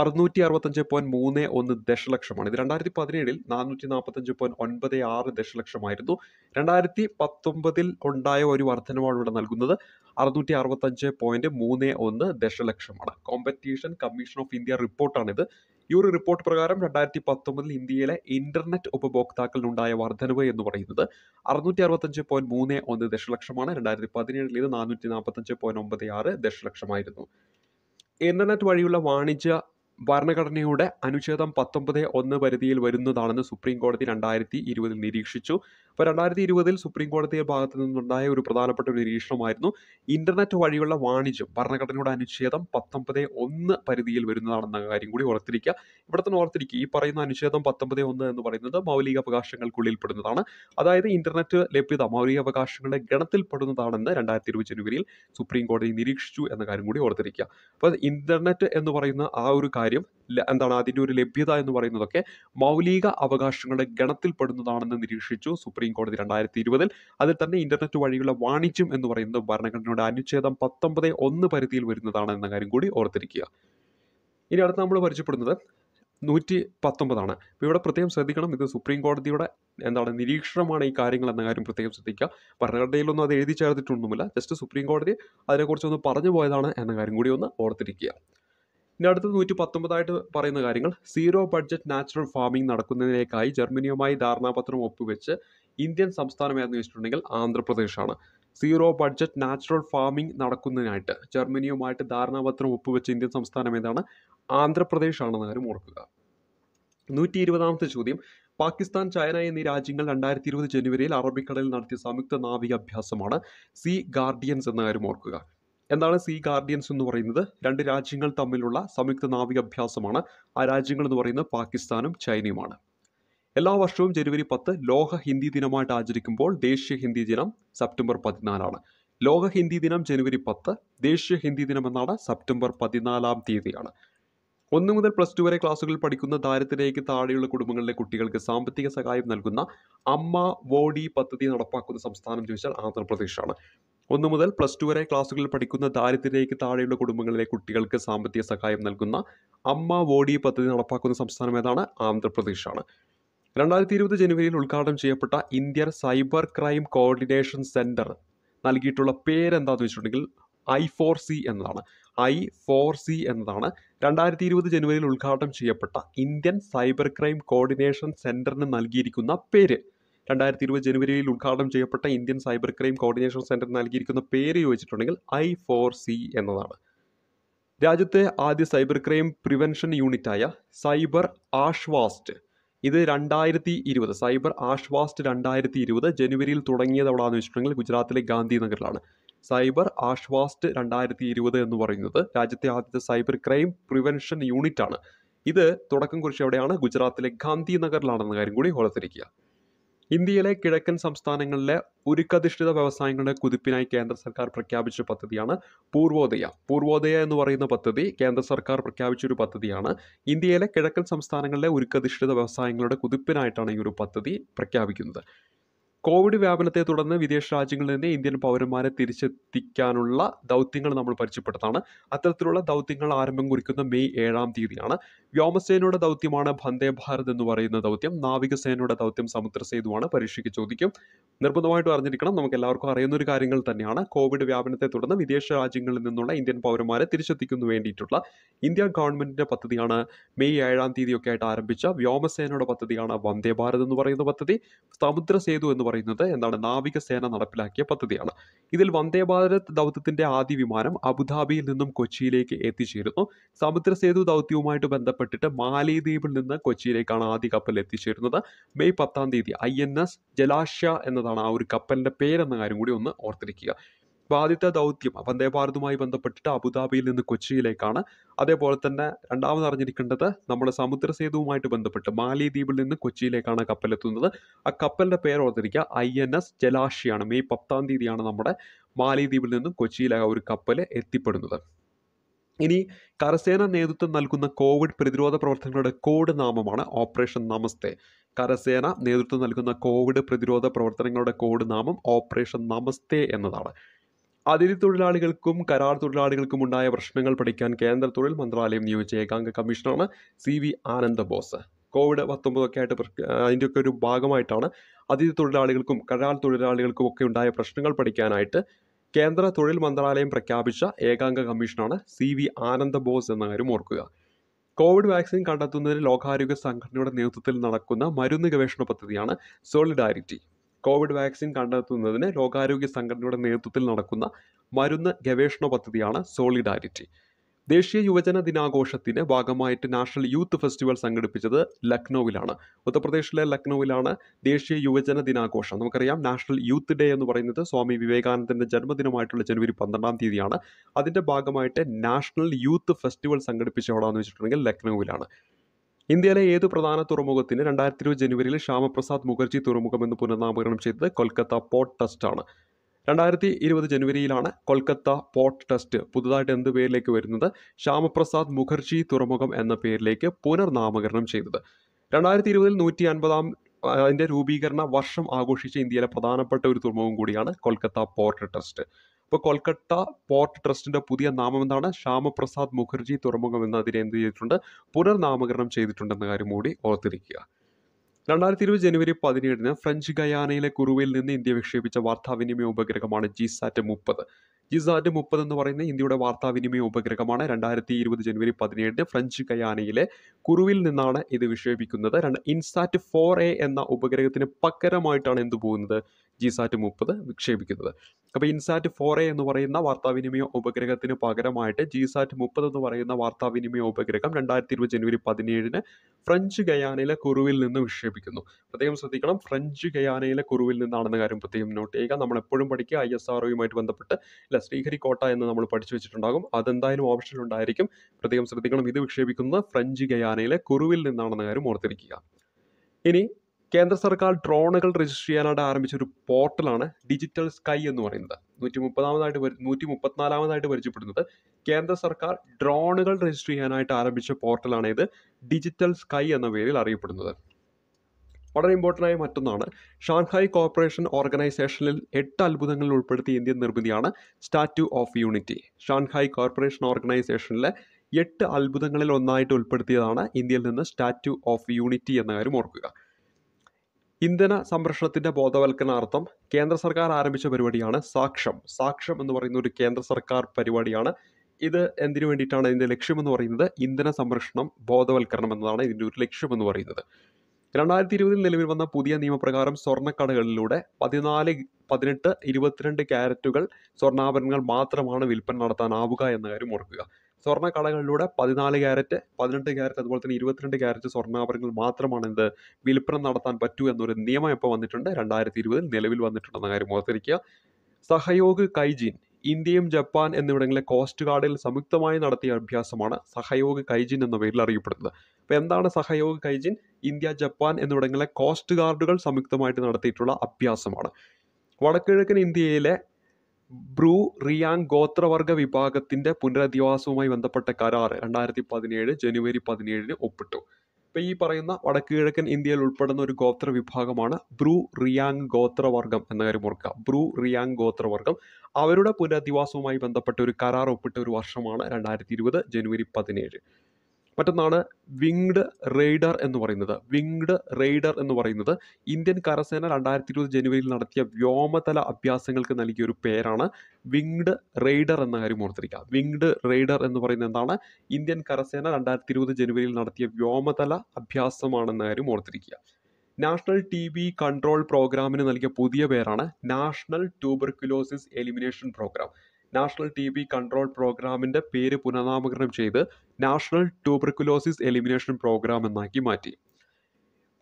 അറുന്നൂറ്റി അറുപത്തഞ്ച് പോയിന്റ് മൂന്ന് ഒന്ന് ദശലക്ഷമാണ് ഇത് രണ്ടായിരത്തി പതിനേഴിൽ നാനൂറ്റി നാൽപ്പത്തഞ്ച് പോയിന്റ് ഒൻപത് ആറ് ദശലക്ഷമായിരുന്നു രണ്ടായിരത്തി പത്തൊമ്പതിൽ ഉണ്ടായ ഒരു വർധനമാണ് ഇവിടെ നൽകുന്നത് അറുന്നൂറ്റി അറുപത്തഞ്ച് പോയിന്റ് മൂന്ന് ഒന്ന് ദശലക്ഷമാണ് കോമ്പറ്റീഷൻ കമ്മീഷൻ ഓഫ് ഇന്ത്യ റിപ്പോർട്ടാണിത് ഈ ഒരു റിപ്പോർട്ട് പ്രകാരം രണ്ടായിരത്തി പത്തൊമ്പതിൽ ഇന്ത്യയിലെ ഇന്റർനെറ്റ് ഉപഭോക്താക്കളിലുണ്ടായ വർധനവ് എന്ന് പറയുന്നത് അറുന്നൂറ്റി അറുപത്തഞ്ച് പോയിന്റ് മൂന്ന് ഒന്ന് ദശലക്ഷമാണ് രണ്ടായിരത്തി പതിനേഴിൽ ഇത് നാനൂറ്റി നാൽപ്പത്തഞ്ച് പോയിന്റ് ഒമ്പത് ആറ് ദശലക്ഷമായിരുന്നു ഇന്റർനെറ്റ് വഴിയുള്ള വാണിജ്യ ഭരണഘടനയുടെ അനുച്ഛേദം പത്തൊമ്പത് ഒന്ന് പരിധിയിൽ വരുന്നതാണെന്ന് സുപ്രീം കോടതി രണ്ടായിരത്തി ഇരുപതിൽ നിരീക്ഷിച്ചു അപ്പോൾ രണ്ടായിരത്തി ഇരുപതിൽ സുപ്രീം കോടതിയുടെ ഭാഗത്ത് നിന്നുണ്ടായ ഒരു പ്രധാനപ്പെട്ട ഒരു നിരീക്ഷണമായിരുന്നു ഇന്റർനെറ്റ് വഴിയുള്ള വാണിജ്യം ഭരണഘടനയുടെ അനുച്ഛേദം പത്തൊമ്പത് ഒന്ന് പരിധിയിൽ വരുന്നതാണെന്ന കാര്യം കൂടി ഓർത്തിരിക്കുക ഇവിടെ തന്നെ ഓർത്തിരിക്കുക ഈ പറയുന്ന അനുച്ഛേദം പത്തൊമ്പത് ഒന്ന് എന്ന് പറയുന്നത് മൗലിക അവകാശങ്ങൾക്കുള്ളിൽ പെടുന്നതാണ് അതായത് ഇന്റർനെറ്റ് ലഭ്യത മൗലിക അവകാശങ്ങളുടെ ഗണത്തിൽപ്പെടുന്നതാണെന്ന് രണ്ടായിരത്തി ഇരുപത് ജനുവരിയിൽ സുപ്രീം കോടതി നിരീക്ഷിച്ചു എന്ന കാര്യം കൂടി ഓർത്തിരിക്കുക അപ്പോൾ ഇന്റർനെറ്റ് എന്ന് പറയുന്ന ആ ഒരു കാര്യം എന്താണ് അതിൻ്റെ ഒരു ലഭ്യത എന്ന് പറയുന്നതൊക്കെ മൗലിക അവകാശങ്ങളുടെ ഗണത്തിൽപ്പെടുന്നതാണെന്ന് നിരീക്ഷിച്ചു സുപ്രീം സുപ്രീം കോടതി രണ്ടായിരത്തി ഇരുപതിൽ അതിൽ തന്നെ ഇന്റർനെറ്റ് വഴിയുള്ള വാണിജ്യം എന്ന് പറയുന്നത് ഭരണഘടനയുടെ അനുച്ഛേദം പത്തൊമ്പത് ഒന്ന് പരിധിയിൽ വരുന്നതാണ് എന്ന കാര്യം കൂടി ഓർത്തിരിക്കുക ഇനി അടുത്ത് നമ്മൾ പരിചയപ്പെടുന്നത് നൂറ്റി പത്തൊമ്പതാണ് അപ്പോൾ ഇവിടെ പ്രത്യേകം ശ്രദ്ധിക്കണം ഇത് സുപ്രീം കോടതിയുടെ എന്താണ് നിരീക്ഷണമാണ് ഈ കാര്യങ്ങൾ എന്ന കാര്യം പ്രത്യേകം ശ്രദ്ധിക്കുക ഭരണഘടനയിലൊന്നും അത് എഴുതി ചേർത്തിട്ടൊന്നുമില്ല ജസ്റ്റ് സുപ്രീം കോടതി അതിനെക്കുറിച്ചൊന്ന് പറഞ്ഞു പോയതാണ് എന്ന കാര്യം കൂടി ഒന്ന് ഓർത്തിരിക്കുക ഇനി അടുത്തത് നൂറ്റി പത്തൊമ്പതായിട്ട് പറയുന്ന കാര്യങ്ങൾ സീറോ ബഡ്ജറ്റ് നാച്ചുറൽ ഫാമിംഗ് നടക്കുന്നതിനേക്കായി ജർമ്മനിയുമായി ധാരണാപത്രം ഒപ്പുവെച്ച് ഇന്ത്യൻ സംസ്ഥാനം ഏതെന്ന് വെച്ചിട്ടുണ്ടെങ്കിൽ ആന്ധ്രാപ്രദേശാണ് സീറോ ബഡ്ജറ്റ് നാച്ചുറൽ ഫാമിംഗ് നടക്കുന്നതിനായിട്ട് ജർമ്മനിയുമായിട്ട് ധാരണാപത്രം ഒപ്പുവെച്ച ഇന്ത്യൻ സംസ്ഥാനം ഏതാണ് ആന്ധ്രാപ്രദേശാണെന്ന കാര്യം ഓർക്കുക നൂറ്റി ഇരുപതാമത്തെ ചോദ്യം പാകിസ്ഥാൻ ചൈന എന്നീ രാജ്യങ്ങൾ രണ്ടായിരത്തി ഇരുപത് ജനുവരിയിൽ അറബിക്കടലിൽ നടത്തിയ സംയുക്ത നാവിക അഭ്യാസമാണ് സീ ഗാർഡിയൻസ് എന്ന കാര്യം ഓർക്കുക എന്താണ് സീ ഗാർഡിയൻസ് എന്ന് പറയുന്നത് രണ്ട് രാജ്യങ്ങൾ തമ്മിലുള്ള സംയുക്ത നാവികാഭ്യാസമാണ് ആ രാജ്യങ്ങൾ എന്ന് പറയുന്നത് പാകിസ്ഥാനും ചൈനയുമാണ് എല്ലാ വർഷവും ജനുവരി പത്ത് ലോക ഹിന്ദി ദിനമായിട്ട് ആചരിക്കുമ്പോൾ ദേശീയ ഹിന്ദി ദിനം സെപ്റ്റംബർ പതിനാലാണ് ലോക ഹിന്ദി ദിനം ജനുവരി പത്ത് ദേശീയ ഹിന്ദി ദിനം എന്നാണ് സെപ്റ്റംബർ പതിനാലാം തീയതിയാണ് ഒന്ന് മുതൽ പ്ലസ് ടു വരെ ക്ലാസ്സുകളിൽ പഠിക്കുന്ന ദാരിദ്ര്യത്തിലേക്ക് താഴെയുള്ള കുടുംബങ്ങളിലെ കുട്ടികൾക്ക് സാമ്പത്തിക സഹായം നൽകുന്ന അമ്മ വോഡി പദ്ധതി നടപ്പാക്കുന്ന സംസ്ഥാനം ചോദിച്ചാൽ ആന്ധ്രാപ്രദേശാണ് ഒന്നു മുതൽ പ്ലസ് ടു വരെ ക്ലാസ്സുകളിൽ പഠിക്കുന്ന ദാരിദ്ര്യരേഖയ്ക്ക് താഴെയുള്ള കുടുംബങ്ങളിലെ കുട്ടികൾക്ക് സാമ്പത്തിക സഹായം നൽകുന്ന അമ്മ വോഡി പദ്ധതി നടപ്പാക്കുന്ന സംസ്ഥാനം ഏതാണ് ആന്ധ്രാപ്രദേശാണ് രണ്ടായിരത്തി ഇരുപത് ജനുവരിയിൽ ഉദ്ഘാടനം ചെയ്യപ്പെട്ട Indian cyber crime coordination centre നൽകിയിട്ടുള്ള പേരെന്താന്ന് വെച്ചിട്ടുണ്ടെങ്കിൽ ഐ ഫോർ സി എന്നതാണ് ഐ ഫോർ സി എന്നതാണ് രണ്ടായിരത്തി ഇരുപത് ജനുവരിയിൽ ഉദ്ഘാടനം ചെയ്യപ്പെട്ട ഇന്ത്യൻ സൈബർ ക്രൈം കോർഡിനേഷൻ സെന്ററിന് നൽകിയിരിക്കുന്ന പേര് രണ്ടായിരത്തി ഇരുപത് ജനുവരിയിൽ ഉദ്ഘാടനം ചെയ്യപ്പെട്ട Indian cyber crime coordination centre നൽകിയിരിക്കുന്ന പേര് യോജിച്ചിട്ടുണ്ടെങ്കിൽ ഐ ഫോർ സി എന്നതാണ് രാജ്യത്തെ ആദ്യ സൈബർ ക്രൈം പ്രിവെൻഷൻ യൂണിറ്റായ സൈബർ ആഷ്വാസ്റ്റ് ഇത് രണ്ടായിരത്തി ഇരുപത് സൈബർ ആഷ്വാസ്റ്റ് രണ്ടായിരത്തി ഇരുപത് ജനുവരിയിൽ തുടങ്ങിയത് എവിടെയാണെന്ന് വെച്ചിട്ടുണ്ടെങ്കിൽ ഗുജറാത്തിലെ ഗാന്ധിനഗറിലാണ് സൈബർ ആഷ്വാസ്റ്റ് രണ്ടായിരത്തി ഇരുപത് എന്ന് പറയുന്നത് രാജ്യത്തെ ആദ്യത്തെ സൈബർ ക്രൈം പ്രിവെൻഷൻ യൂണിറ്റാണ് ഇത് തുടക്കം കുറിച്ച് എവിടെയാണ് ഗുജറാത്തിലെ ഗാന്ധിനഗറിലാണെന്ന കാര്യം കൂടി ഓർത്തിരിക്കുക ഇന്ത്യയിലെ കിഴക്കൻ സംസ്ഥാനങ്ങളിലെ ഉരുക്കധിഷ്ഠിത വ്യവസായങ്ങളുടെ കുതിപ്പിനായി കേന്ദ്ര സർക്കാർ പ്രഖ്യാപിച്ച പദ്ധതിയാണ് പൂർവോദയ പൂർവോദയ എന്ന് പറയുന്ന പദ്ധതി കേന്ദ്ര സർക്കാർ പ്രഖ്യാപിച്ച ഒരു പദ്ധതിയാണ് ഇന്ത്യയിലെ കിഴക്കൻ സംസ്ഥാനങ്ങളിലെ ഉരുക്കധിഷ്ഠിത വ്യവസായങ്ങളുടെ കുതിപ്പിനായിട്ടാണ് ഈ ഒരു പദ്ധതി പ്രഖ്യാപിക്കുന്നത് കോവിഡ് വ്യാപനത്തെ തുടർന്ന് വിദേശ രാജ്യങ്ങളിൽ നിന്ന് ഇന്ത്യൻ പൗരന്മാരെ തിരിച്ചെത്തിക്കാനുള്ള ദൗത്യങ്ങൾ നമ്മൾ പരിചയപ്പെട്ടതാണ് അത്തരത്തിലുള്ള ദൗത്യങ്ങൾ ആരംഭം കുറിക്കുന്ന മെയ് ഏഴാം തീയതിയാണ് വ്യോമസേനയുടെ ദൗത്യമാണ് വന്ദേ ഭാരത് എന്ന് പറയുന്ന ദൗത്യം നാവികസേനയുടെ ദൗത്യം സമുദ്രസേതുവാണ് പരീക്ഷയ്ക്ക് ചോദിക്കും നിർബന്ധമായിട്ടും അറിഞ്ഞിരിക്കണം നമുക്ക് എല്ലാവർക്കും അറിയുന്ന ഒരു കാര്യങ്ങൾ തന്നെയാണ് കോവിഡ് വ്യാപനത്തെ തുടർന്ന് വിദേശ രാജ്യങ്ങളിൽ നിന്നുള്ള ഇന്ത്യൻ പൗരന്മാരെ തിരിച്ചെത്തിക്കുന്നു വേണ്ടിയിട്ടുള്ള ഇന്ത്യ ഗവൺമെന്റിന്റെ പദ്ധതിയാണ് മെയ് ഏഴാം തീയതിയൊക്കെ ആയിട്ട് ആരംഭിച്ച വ്യോമസേനയുടെ പദ്ധതിയാണ് വന്ദേ ഭാരത് എന്ന് പറയുന്ന പദ്ധതി സമുദ്ര സേതു എന്ന് പറയുന്നത് എന്താണ് നാവികസേന നടപ്പിലാക്കിയ പദ്ധതിയാണ് ഇതിൽ വന്ദേ ഭാരത് ദൗത്യത്തിന്റെ ആദ്യ വിമാനം അബുദാബിയിൽ നിന്നും കൊച്ചിയിലേക്ക് എത്തിച്ചേരുന്നു സമുദ്രസേതു ദൗത്യവുമായിട്ട് ബന്ധപ്പെട്ടിട്ട് മാലിദ്വീപിൽ നിന്ന് കൊച്ചിയിലേക്കാണ് ആദ്യ കപ്പൽ എത്തിച്ചേരുന്നത് മെയ് പത്താം തീയതി ഐ എൻ എസ് ജലാശ്യ എന്നതാണ് ആ ഒരു കപ്പലിന്റെ പേരെന്ന കാര്യം കൂടി ഒന്ന് ഓർത്തിരിക്കുക അപ്പോൾ ആദ്യത്തെ ദൗത്യം വന്ദേ ഭാരതുമായി ബന്ധപ്പെട്ടിട്ട് അബുദാബിയിൽ നിന്ന് കൊച്ചിയിലേക്കാണ് അതേപോലെ തന്നെ രണ്ടാമത് അറിഞ്ഞിരിക്കേണ്ടത് നമ്മുടെ സമുദ്രസേതുവുമായിട്ട് ബന്ധപ്പെട്ട് മാലിദ്വീപിൽ നിന്ന് കൊച്ചിയിലേക്കാണ് കപ്പലെത്തുന്നത് ആ കപ്പലിൻ്റെ പേര് ഓർത്തിരിക്കുക ഐ എൻ എസ് ജലാശയാണ് മെയ് പത്താം തീയതിയാണ് നമ്മുടെ മാലിദ്വീപിൽ നിന്നും കൊച്ചിയിലെ ഒരു കപ്പൽ എത്തിപ്പെടുന്നത് ഇനി കരസേന നേതൃത്വം നൽകുന്ന കോവിഡ് പ്രതിരോധ പ്രവർത്തനങ്ങളുടെ കോഡ് നാമമാണ് ഓപ്പറേഷൻ നമസ്തേ കരസേന നേതൃത്വം നൽകുന്ന കോവിഡ് പ്രതിരോധ പ്രവർത്തനങ്ങളുടെ കോഡ് നാമം ഓപ്പറേഷൻ നമസ്തേ എന്നതാണ് അതിഥി തൊഴിലാളികൾക്കും കരാർ തൊഴിലാളികൾക്കും ഉണ്ടായ പ്രശ്നങ്ങൾ പഠിക്കാൻ കേന്ദ്ര തൊഴിൽ മന്ത്രാലയം നിയോഗിച്ച ഏകാംഗ കമ്മീഷണറാണ് C V Ananda Bose Covid പത്തൊമ്പതൊക്കെ ആയിട്ട് അതിൻ്റെയൊക്കെ ഒരു ഭാഗമായിട്ടാണ് അതിഥി തൊഴിലാളികൾക്കും കരാർ തൊഴിലാളികൾക്കും ഒക്കെ ഉണ്ടായ പ്രശ്നങ്ങൾ പഠിക്കാനായിട്ട് കേന്ദ്ര തൊഴിൽ മന്ത്രാലയം പ്രഖ്യാപിച്ച ഏകാംഗ കമ്മീഷനാണ് സി വി ആനന്ദ ബോസ് എന്ന കാര്യം ഓർക്കുക കോവിഡ് വാക്സിൻ കണ്ടെത്തുന്നതിന് ലോകാരോഗ്യ സംഘടനയുടെ നേതൃത്വത്തിൽ നടക്കുന്ന മരുന്ന് ഗവേഷണ പദ്ധതിയാണ് സോളിഡാരിറ്റി കോവിഡ് വാക്സിൻ കണ്ടെത്തുന്നതിന് ലോകാരോഗ്യ സംഘടനയുടെ നേതൃത്വത്തിൽ നടക്കുന്ന മരുന്ന് ഗവേഷണ പദ്ധതിയാണ് സോളിഡാരിറ്റി ദേശീയ യുവജന ദിനാഘോഷത്തിന് ഭാഗമായിട്ട് നാഷണൽ യൂത്ത് ഫെസ്റ്റിവൽ സംഘടിപ്പിച്ചത് ലക്നൌവിലാണ് ഉത്തർപ്രദേശിലെ ലക്നൌവിലാണ് ദേശീയ യുവജന ദിനാഘോഷം നമുക്കറിയാം നാഷണൽ യൂത്ത് ഡേ എന്ന് പറയുന്നത് സ്വാമി വിവേകാനന്ദന്റെ ജന്മദിനമായിട്ടുള്ള ജനുവരി പന്ത്രണ്ടാം തീയതിയാണ് അതിന്റെ ഭാഗമായിട്ട് നാഷണൽ യൂത്ത് ഫെസ്റ്റിവൽ സംഘടിപ്പിച്ച എവിടെയാണെന്ന് വെച്ചിട്ടുണ്ടെങ്കിൽ ലക്നൌവിലാണ് ഇന്ത്യയിലെ ഏത് പ്രധാന തുറമുഖത്തിന് രണ്ടായിരത്തി ഇരുപത് ജനുവരിയിൽ ശ്യാമപ്രസാദ് മുഖർജി തുറമുഖം എന്ന് പുനർനാമകരണം ചെയ്തത് കൊൽക്കത്ത പോർട്ട് ടെസ്റ്റ് ആണ് രണ്ടായിരത്തി ഇരുപത് ജനുവരിയിലാണ് കൊൽക്കത്ത പോർട്ട് ടെസ്റ്റ് പുതുതായിട്ട് എന്ത് പേരിലേക്ക് വരുന്നത് ശ്യാമപ്രസാദ് മുഖർജി തുറമുഖം എന്ന പേരിലേക്ക് പുനർനാമകരണം ചെയ്തത് രണ്ടായിരത്തി ഇരുപതിൽ നൂറ്റി അൻപതാം അതിൻ്റെ രൂപീകരണ വർഷം ആഘോഷിച്ച ഇന്ത്യയിലെ പ്രധാനപ്പെട്ട ഒരു തുറമുഖം കൂടിയാണ് കൊൽക്കത്ത പോർട്ട് ടെസ്റ്റ് ഇപ്പോൾ കൊൽക്കത്ത പോർട്ട് ട്രസ്റ്റിൻ്റെ പുതിയ നാമം എന്താണ് ശ്യാമപ്രസാദ് മുഖർജി തുറമുഖം എന്ന് അതിനെ എന്ത് ചെയ്തിട്ടുണ്ട് പുനർനാമകരണം ചെയ്തിട്ടുണ്ടെന്ന കാര്യം കൂടി ഓർത്തിരിക്കുക രണ്ടായിരത്തി ഇരുപത് ജനുവരി പതിനേഴിന് ഫ്രഞ്ച് ഗയാനയിലെ കുറുവയിൽ നിന്ന് ഇന്ത്യ വിക്ഷേപിച്ച വാർത്താവിനിമയ ഉപഗ്രഹമാണ് ജിസാറ്റ് മുപ്പത് ജിസാറ്റ് മുപ്പത് എന്ന് പറയുന്ന ഇന്ത്യയുടെ വാർത്താവിനിമയ ഉപഗ്രഹമാണ് രണ്ടായിരത്തി ഇരുപത് ജനുവരി പതിനേഴിന് ഫ്രഞ്ച് ഗയാനയിലെ കുറുവിൽ നിന്നാണ് ഇത് വിക്ഷേപിക്കുന്നത് ഇൻസാറ്റ് ഫോർ എ എന്ന ഉപഗ്രഹത്തിന് പകരമായിട്ടാണ് എന്ത് പോകുന്നത് ജിസാറ്റ് മുപ്പത് വിക്ഷേപിക്കുന്നത് അപ്പോൾ ഇൻസാറ്റ് ഫോർ എ എന്ന് പറയുന്ന വാർത്താവിനിമയ ഉപഗ്രഹത്തിന് പകരമായിട്ട് ജിസാറ്റ് മുപ്പത് എന്ന് പറയുന്ന വാർത്താവിനിമയ ഉപഗ്രഹം രണ്ടായിരത്തി ഇരുപത് ജനുവരി പതിനേഴിന് ഫ്രഞ്ച് ഗയാനയിലെ കുറുവിൽ നിന്ന് വിക്ഷേപിക്കുന്നു പ്രത്യേകം ശ്രദ്ധിക്കണം ഫ്രഞ്ച് ഗയാനയിലെ കുറുവിൽ നിന്നാണെന്ന കാര്യം പ്രത്യേകം നോട്ട് ചെയ്യുക നമ്മൾ എപ്പോഴും പഠിക്കുക ഐ എസ് ആർ ബന്ധപ്പെട്ട് അല്ല ശ്രീഹരിക്കോട്ട എന്ന് നമ്മൾ പഠിച്ചു വെച്ചിട്ടുണ്ടാകും അതെന്തായാലും ഉണ്ടായിരിക്കും പ്രത്യേകം ശ്രദ്ധിക്കണം ഇത് വിക്ഷേപിക്കുന്നത് ഫ്രഞ്ച് ഗയാനയിലെ കുറുവിൽ നിന്നാണെന്ന കാര്യം ഓർത്തിരിക്കുക ഇനി കേന്ദ്ര സർക്കാർ ഡ്രോണുകൾ രജിസ്റ്റർ ചെയ്യാനായിട്ട് ആരംഭിച്ച ഒരു പോർട്ടലാണ് ഡിജിറ്റൽ സ്കൈ എന്ന് പറയുന്നത് നൂറ്റി മുപ്പതാമതായിട്ട് നൂറ്റി മുപ്പത്തിനാലാമതായിട്ട് പരിചയപ്പെടുന്നത് കേന്ദ്ര സർക്കാർ ഡ്രോണുകൾ രജിസ്റ്റർ ചെയ്യാനായിട്ട് ആരംഭിച്ച പോർട്ടലാണ് ഇത് ഡിജിറ്റൽ സ്കൈ എന്ന പേരിൽ അറിയപ്പെടുന്നത് വളരെ ഇമ്പോർട്ടൻ്റ് ആയ മറ്റൊന്നാണ് ഷാങ്ഹായ് കോർപ്പറേഷൻ ഓർഗനൈസേഷനിൽ എട്ട് അത്ഭുതങ്ങളിൽ ഉൾപ്പെടുത്തിയ ഇന്ത്യൻ നിർമ്മിതിയാണ് statue of unity Shanghai corporation ഓർഗനൈസേഷനിലെ എട്ട് അത്ഭുതങ്ങളിൽ ഒന്നായിട്ട് ഉൾപ്പെടുത്തിയതാണ് ഇന്ത്യയിൽ നിന്ന് സ്റ്റാറ്റ്യൂ ഓഫ് യൂണിറ്റി എന്ന കാര്യം ഓർക്കുക ഇന്ധന സംരക്ഷണത്തിന്റെ ബോധവൽക്കരണാർത്ഥം കേന്ദ്ര സർക്കാർ ആരംഭിച്ച പരിപാടിയാണ് സാക്ഷം സാക്ഷം എന്ന് പറയുന്ന ഒരു കേന്ദ്ര സർക്കാർ പരിപാടിയാണ് ഇത് എന്തിനു വേണ്ടിയിട്ടാണ് ഇതിൻ്റെ ലക്ഷ്യമെന്ന് പറയുന്നത് ഇന്ധന സംരക്ഷണം ബോധവൽക്കരണം എന്നതാണ് ഇതിന്റെ ഒരു ലക്ഷ്യമെന്ന് പറയുന്നത് രണ്ടായിരത്തി ഇരുപതിൽ നിലവിൽ വന്ന പുതിയ നിയമപ്രകാരം സ്വർണ്ണക്കടകളിലൂടെ പതിനാല് പതിനെട്ട് ഇരുപത്തിരണ്ട് ക്യാരറ്റുകൾ സ്വർണ്ണാഭരണങ്ങൾ മാത്രമാണ് വിൽപ്പന നടത്താനാവുക എന്ന കാര്യം ഓർക്കുക കളകളിലൂടെ പതിനാല് ക്യാരറ്റ് പതിനെട്ട് ക്യാരറ്റ് അതുപോലെ തന്നെ ഇരുപത്തിരണ്ട് ക്യാരറ്റ് സ്വർണ്ണാഭരണങ്ങൾ മാത്രമാണ് എന്ത് വിൽപ്പന നടത്താൻ പറ്റൂ എന്നൊരു നിയമം ഇപ്പോൾ വന്നിട്ടുണ്ട് രണ്ടായിരത്തി ഇരുപതിൽ നിലവിൽ വന്നിട്ടുണ്ടെന്ന കാര്യം ഓർത്തിരിക്കുക സഹയോഗ് കൈജീൻ ഇന്ത്യയും ജപ്പാൻ എന്നിവിടങ്ങളിലെ കോസ്റ്റ് ഗാർഡിൽ സംയുക്തമായി നടത്തിയ അഭ്യാസമാണ് സഹയോഗ് കൈജിൻ എന്ന പേരിൽ അറിയപ്പെടുന്നത് അപ്പോൾ എന്താണ് സഹയോഗ് കൈജിൻ ഇന്ത്യ ജപ്പാൻ എന്നിവിടങ്ങളിലെ കോസ്റ്റ് ഗാർഡുകൾ സംയുക്തമായിട്ട് നടത്തിയിട്ടുള്ള അഭ്യാസമാണ് വടക്കിഴക്കൻ ഇന്ത്യയിലെ ബ്രൂ റിയാങ് ഗോത്രവർഗ വിഭാഗത്തിന്റെ പുനരധിവാസവുമായി ബന്ധപ്പെട്ട കരാർ രണ്ടായിരത്തി പതിനേഴ് ജനുവരി പതിനേഴിന് ഒപ്പിട്ടു ഇപ്പൊ ഈ പറയുന്ന വടക്കു കിഴക്കൻ ഇന്ത്യയിൽ ഉൾപ്പെടുന്ന ഒരു ഗോത്ര വിഭാഗമാണ് ബ്രൂ റിയാങ് ഗോത്രവർഗം എന്ന കാര്യം ഓർക്കുക ബ്രൂ റിയാങ് ഗോത്രവർഗം അവരുടെ പുനരധിവാസവുമായി ബന്ധപ്പെട്ട ഒരു കരാർ ഒപ്പിട്ട ഒരു വർഷമാണ് രണ്ടായിരത്തി ഇരുപത് ജനുവരി പതിനേഴ് മറ്റൊന്നാണ് വിങ്ഡ് റെയ്ഡർ എന്ന് പറയുന്നത് വിങ്ഡ് റെയ്ഡർ എന്ന് പറയുന്നത് ഇന്ത്യൻ കരസേന രണ്ടായിരത്തി ഇരുപത് ജനുവരിയിൽ നടത്തിയ വ്യോമതല അഭ്യാസങ്ങൾക്ക് നൽകിയ ഒരു പേരാണ് വിങ്ഡ് റെയ്ഡർ എന്ന കാര്യം ഓർത്തിരിക്കുക വിങ്ഡ് റെയ്ഡർ എന്ന് പറയുന്നത് എന്താണ് ഇന്ത്യൻ കരസേന രണ്ടായിരത്തി ഇരുപത് ജനുവരിയിൽ നടത്തിയ വ്യോമതല അഭ്യാസമാണെന്ന കാര്യം ഓർത്തിരിക്കുക നാഷണൽ ടി ബി കൺട്രോൾ പ്രോഗ്രാമിന് നൽകിയ പുതിയ പേരാണ് national tuberculosis elimination programme national T B control പ്രോഗ്രാമിൻ്റെ പേര് പുനർനാമകരണം ചെയ്ത് നാഷണൽ ട്യൂബർക്കുലോസിസ് എലിമിനേഷൻ പ്രോഗ്രാം എന്നാക്കി മാറ്റി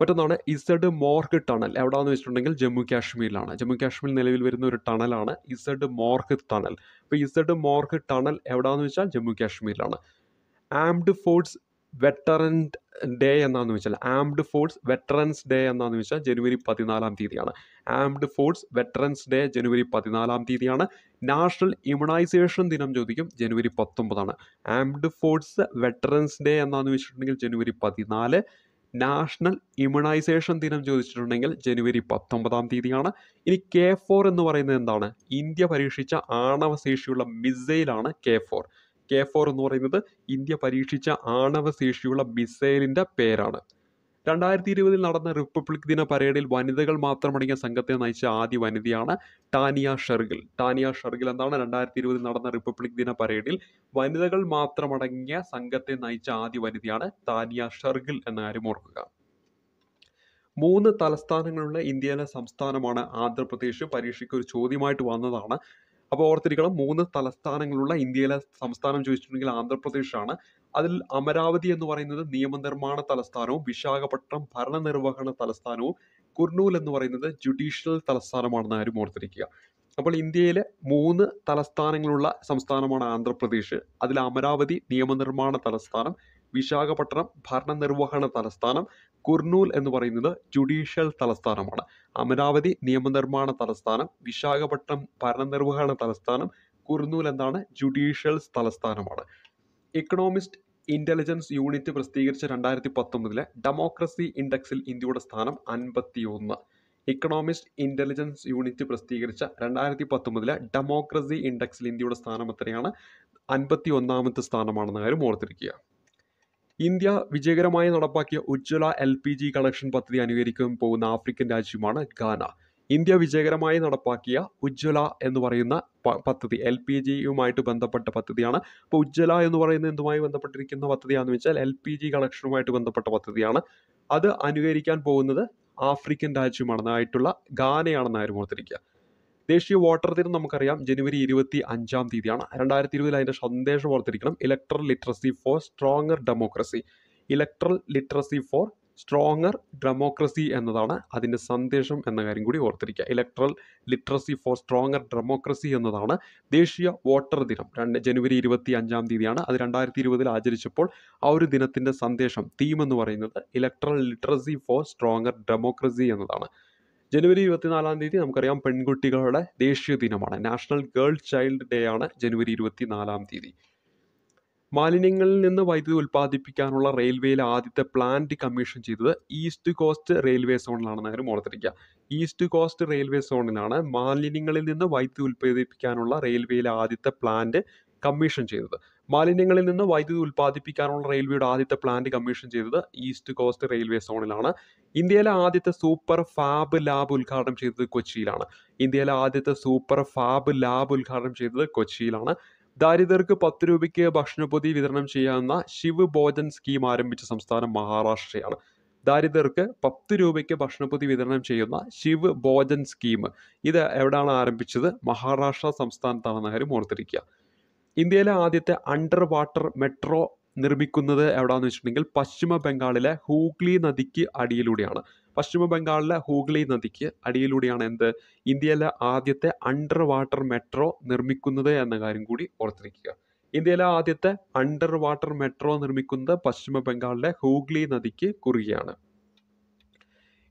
മറ്റൊന്നാണ് ഇസഡ് മോർക്ക് ടണൽ എവിടെയാണെന്ന് വെച്ചിട്ടുണ്ടെങ്കിൽ ജമ്മു കാശ്മീരിലാണ് ജമ്മു കാശ്മീരിൽ നിലവിൽ വരുന്ന ഒരു ടണലാണ് ഇസഡ് മോർക്ക് ടണൽ അപ്പോൾ ഇസഡ് മോർക്ക് ടണൽ എവിടെയാണെന്ന് വെച്ചാൽ ജമ്മു കാശ്മീരിലാണ് ആംഡ് ഫോഴ്സ് വെറ്ററൻ ഡേ എന്നാന്ന് വെച്ചാൽ ആംഡ് ഫോഴ്സ് വെറ്ററൻസ് ഡേ എന്നാന്ന് വെച്ചാൽ ജനുവരി പതിനാലാം തീയതിയാണ് ആംഡ് ഫോഴ്സ് വെറ്ററൻസ് ഡേ ജനുവരി പതിനാലാം തീയതിയാണ് നാഷണൽ ഇമ്മ്യൂണൈസേഷൻ ദിനം ചോദിക്കും ജനുവരി പത്തൊമ്പതാണ് ആംഡ് ഫോഴ്സ് വെറ്ററൻസ് ഡേ എന്നാന്ന് വെച്ചിട്ടുണ്ടെങ്കിൽ ജനുവരി പതിനാല് നാഷണൽ ഇമ്മ്യൂണൈസേഷൻ ദിനം ചോദിച്ചിട്ടുണ്ടെങ്കിൽ ജനുവരി പത്തൊമ്പതാം തീയതിയാണ് ഇനി കെ ഫോർ എന്ന് പറയുന്നത് എന്താണ് ഇന്ത്യ പരീക്ഷിച്ച ആണവശേഷിയുള്ള മിസൈലാണ് കെ ഫോർ കെ ഫോർ എന്ന് പറയുന്നത് ഇന്ത്യ പരീക്ഷിച്ച ആണവശേഷിയുള്ള മിസൈലിൻ്റെ പേരാണ് രണ്ടായിരത്തി ഇരുപതിൽ നടന്ന റിപ്പബ്ലിക് ദിന പരേഡിൽ വനിതകൾ മാത്രമടങ്ങിയ സംഘത്തെ നയിച്ച ആദ്യ വനിതയാണ് ടാനിയ ഷെർഗിൽ ടാനിയ ഷെർഗിൽ എന്നാണ് രണ്ടായിരത്തി ഇരുപതിൽ നടന്ന റിപ്പബ്ലിക് ദിന പരേഡിൽ വനിതകൾ മാത്രമടങ്ങിയ സംഘത്തെ നയിച്ച ആദ്യ വനിതയാണ് ടാനിയ ഷെർഗിൽ എന്ന കാര്യം ഓർക്കുക മൂന്ന് തലസ്ഥാനങ്ങളുള്ള ഇന്ത്യയിലെ സംസ്ഥാനമാണ് ആന്ധ്രാപ്രദേശ് പരീക്ഷയ്ക്ക് ഒരു ചോദ്യമായിട്ട് വന്നതാണ് അപ്പോൾ ഓർത്തിരിക്കണം മൂന്ന് തലസ്ഥാനങ്ങളുള്ള ഇന്ത്യയിലെ സംസ്ഥാനം ചോദിച്ചിട്ടുണ്ടെങ്കിൽ ആന്ധ്രാപ്രദേശാണ് അതിൽ അമരാവതി എന്ന് പറയുന്നത് നിയമനിർമ്മാണ തലസ്ഥാനവും വിശാഖപട്ടണം ഭരണനിർവഹണ തലസ്ഥാനവും കുർണൂൽ എന്ന് പറയുന്നത് ജുഡീഷ്യൽ തലസ്ഥാനമാണെന്ന് ആരും ഓർത്തിരിക്കുക അപ്പോൾ ഇന്ത്യയിലെ മൂന്ന് തലസ്ഥാനങ്ങളുള്ള സംസ്ഥാനമാണ് ആന്ധ്രാപ്രദേശ് അതിൽ അമരാവതി നിയമനിർമ്മാണ തലസ്ഥാനം വിശാഖപട്ടണം ഭരണനിർവഹണ തലസ്ഥാനം കുർണൂൽ എന്ന് പറയുന്നത് ജുഡീഷ്യൽ തലസ്ഥാനമാണ് അമരാവതി നിയമനിർമ്മാണ തലസ്ഥാനം വിശാഖപട്ടണം ഭരണനിർവഹണ തലസ്ഥാനം കുർണൂൽ എന്നാണ് ജുഡീഷ്യൽ തലസ്ഥാനമാണ് ഇക്കണോമിസ്റ്റ് ഇൻ്റലിജൻസ് യൂണിറ്റ് പ്രസിദ്ധീകരിച്ച രണ്ടായിരത്തി പത്തൊമ്പതിലെ ഡെമോക്രസി ഇൻഡെക്സിൽ ഇന്ത്യയുടെ സ്ഥാനം അൻപത്തി ഒന്ന് ഇക്കണോമിസ്റ്റ് ഇൻ്റലിജൻസ് യൂണിറ്റ് പ്രസിദ്ധീകരിച്ച രണ്ടായിരത്തി പത്തൊമ്പതിലെ ഡെമോക്രസി ഇൻഡെക്സിൽ ഇന്ത്യയുടെ സ്ഥാനം എത്രയാണ് അൻപത്തി ഒന്നാമത്തെ സ്ഥാനമാണെന്ന കാര്യം ഓർത്തിരിക്കുക ഇന്ത്യ വിജയകരമായി നടപ്പാക്കിയ Ujjwala L P G connection പദ്ധതി അനുകരിക്കാൻ പോകുന്ന ആഫ്രിക്കൻ രാജ്യമാണ് ഗാന ഇന്ത്യ വിജയകരമായി നടപ്പാക്കിയ ഉജ്ജ്വല എന്ന് പറയുന്ന പദ്ധതി എൽ പി ജിയുമായിട്ട് ബന്ധപ്പെട്ട പദ്ധതിയാണ് അപ്പോൾ ഉജ്ജ്വല എന്ന് പറയുന്ന എന്തുമായി ബന്ധപ്പെട്ടിരിക്കുന്ന പദ്ധതിയാണെന്ന് വെച്ചാൽ എൽ പി ജി കണക്ഷനുമായിട്ട് ബന്ധപ്പെട്ട പദ്ധതിയാണ് അത് അനുകരിക്കാൻ പോകുന്നത് ആഫ്രിക്കൻ രാജ്യമാണെന്നായിട്ടുള്ള ഗാനയാണെന്നായിരുന്നു ഓർത്തിരിക്കുക ദേശീയ വോട്ടർ ദിനം നമുക്കറിയാം ജനുവരി ഇരുപത്തി അഞ്ചാം തീയതിയാണ് രണ്ടായിരത്തി ഇരുപതിൽ അതിൻ്റെ സന്ദേശം ഓർത്തിരിക്കണം electoral literacy for stronger democracy electoral literacy for stronger democracy എന്നതാണ് അതിൻ്റെ സന്ദേശം എന്ന കാര്യം കൂടി ഓർത്തിരിക്കുക electoral literacy for stronger democracy എന്നതാണ് ദേശീയ വോട്ടർ ദിനം രണ്ട് ജനുവരി ഇരുപത്തി അഞ്ചാം തീയതിയാണ് അത് രണ്ടായിരത്തി ഇരുപതിൽ ആചരിച്ചപ്പോൾ ആ ഒരു ദിനത്തിൻ്റെ സന്ദേശം തീം എന്ന് പറയുന്നത് electoral literacy for stronger democracy എന്നതാണ് ജനുവരി ഇരുപത്തിനാലാം തീയതി നമുക്കറിയാം പെൺകുട്ടികളുടെ ദേശീയ ദിനമാണ് നാഷണൽ ഗേൾ ചൈൽഡ് ഡേ ആണ് ജനുവരി ഇരുപത്തിനാലാം തീയതി മാലിന്യങ്ങളിൽ നിന്ന് വൈദ്യുതി ഉൽപ്പാദിപ്പിക്കാനുള്ള റെയിൽവേയിലെ ആദ്യത്തെ പ്ലാന്റ് കമ്മീഷൻ ചെയ്തത് ഈസ്റ്റ് കോസ്റ്റ് റെയിൽവേ സോണിലാണെന്ന് കാര്യം ഓർത്തിരിക്കുക ഈസ്റ്റ് കോസ്റ്റ് റെയിൽവേ സോണിലാണ് മാലിന്യങ്ങളിൽ നിന്ന് വൈദ്യുതി ഉൽപ്പാദിപ്പിക്കാനുള്ള റെയിൽവേയിലെ ആദ്യത്തെ പ്ലാന്റ് കമ്മീഷൻ ചെയ്തത് മാലിന്യങ്ങളിൽ നിന്ന് വൈദ്യുതി ഉൽപ്പാദിപ്പിക്കാനുള്ള റെയിൽവേയുടെ ആദ്യത്തെ പ്ലാന്റ് കമ്മീഷൻ ചെയ്തത് ഈസ്റ്റ് കോസ്റ്റ് റെയിൽവേ സോണിലാണ് ഇന്ത്യയിലെ ആദ്യത്തെ സൂപ്പർ ഫാബ് ലാബ് ഉദ്ഘാടനം ചെയ്തത് കൊച്ചിയിലാണ് ഇന്ത്യയിലെ ആദ്യത്തെ സൂപ്പർ ഫാബ് ലാബ് ഉദ്ഘാടനം ചെയ്തത് കൊച്ചിയിലാണ് ദാരിദ്ര്യർക്ക് പത്ത് രൂപയ്ക്ക് ഭക്ഷണപ്പൊതി വിതരണം ചെയ്യാവുന്ന ശിവ് ഭോജൻ സ്കീം ആരംഭിച്ച സംസ്ഥാനം മഹാരാഷ്ട്രയാണ് ദാരിദ്ര്യർക്ക് പത്ത് രൂപയ്ക്ക് ഭക്ഷണപ്പൊതി വിതരണം ചെയ്യുന്ന ശിവ് ഭോജൻ സ്കീം ഇത് എവിടെയാണ് ആരംഭിച്ചത് മഹാരാഷ്ട്ര സംസ്ഥാനത്താണെന്ന കാര്യം ഓർത്തിരിക്കുക ഇന്ത്യയിലെ ആദ്യത്തെ അണ്ടർ വാട്ടർ മെട്രോ നിർമ്മിക്കുന്നത് എവിടെയാണെന്ന് വെച്ചിട്ടുണ്ടെങ്കിൽ പശ്ചിമ ബംഗാളിലെ ഹൂഗ്ലി നദിക്ക് അടിയിലൂടെയാണ് പശ്ചിമ ബംഗാളിലെ ഹൂഗ്ലി നദിക്ക് അടിയിലൂടെയാണ് എന്ത് ഇന്ത്യയിലെ ആദ്യത്തെ അണ്ടർ വാട്ടർ മെട്രോ നിർമ്മിക്കുന്നത് എന്ന കാര്യം കൂടി ഓർത്തിരിക്കുക ഇന്ത്യയിലെ ആദ്യത്തെ അണ്ടർ വാട്ടർ മെട്രോ നിർമ്മിക്കുന്നത് പശ്ചിമ ബംഗാളിലെ ഹൂഗ്ലി നദിക്ക് കുറുകയാണ്